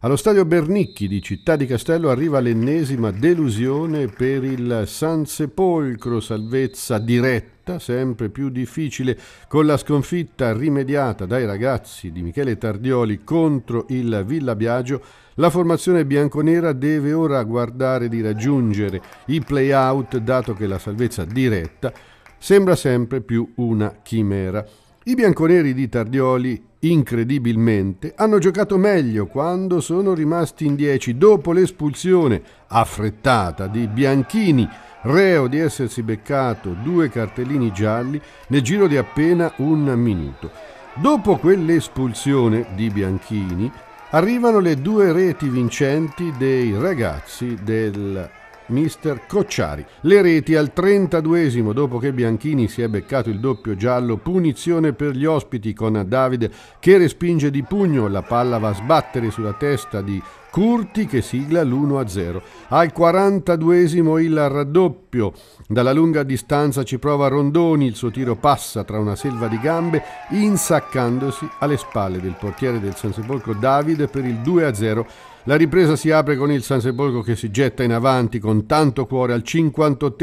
Allo stadio Bernicchi di Città di Castello arriva l'ennesima delusione per il San Sepolcro, salvezza diretta, sempre più difficile, con la sconfitta rimediata dai ragazzi di Michele Tardioli contro il Villa Biagio. La formazione bianconera deve ora guardare di raggiungere i play-out, dato che la salvezza diretta sembra sempre più una chimera. I bianconeri di Tardioli, incredibilmente, hanno giocato meglio quando sono rimasti in 10 dopo l'espulsione affrettata di Bianchini, reo di essersi beccato due cartellini gialli nel giro di appena un minuto. Dopo quell'espulsione di Bianchini, arrivano le due reti vincenti dei ragazzi del mister Cocciari. Le reti al 32esimo dopo che Bianchini si è beccato il doppio giallo, punizione per gli ospiti con Davide che respinge di pugno, la palla va a sbattere sulla testa di Curti che sigla l'1-0. Al 42esimo il raddoppio. Dalla lunga distanza ci prova Rondoni, il suo tiro passa tra una selva di gambe, insaccandosi alle spalle del portiere del San Sepolcro Davide per il 2-0 la ripresa si apre con il Sansebolgo che si getta in avanti con tanto cuore. Al 58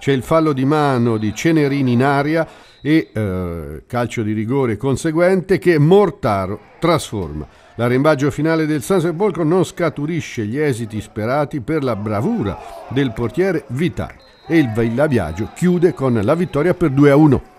c'è il fallo di mano di Cenerini in aria e eh, calcio di rigore conseguente che Mortaro trasforma. L'arrembaggio finale del Sansebolgo non scaturisce gli esiti sperati per la bravura del portiere Vitali e il Villaviaggio chiude con la vittoria per 2 a 1.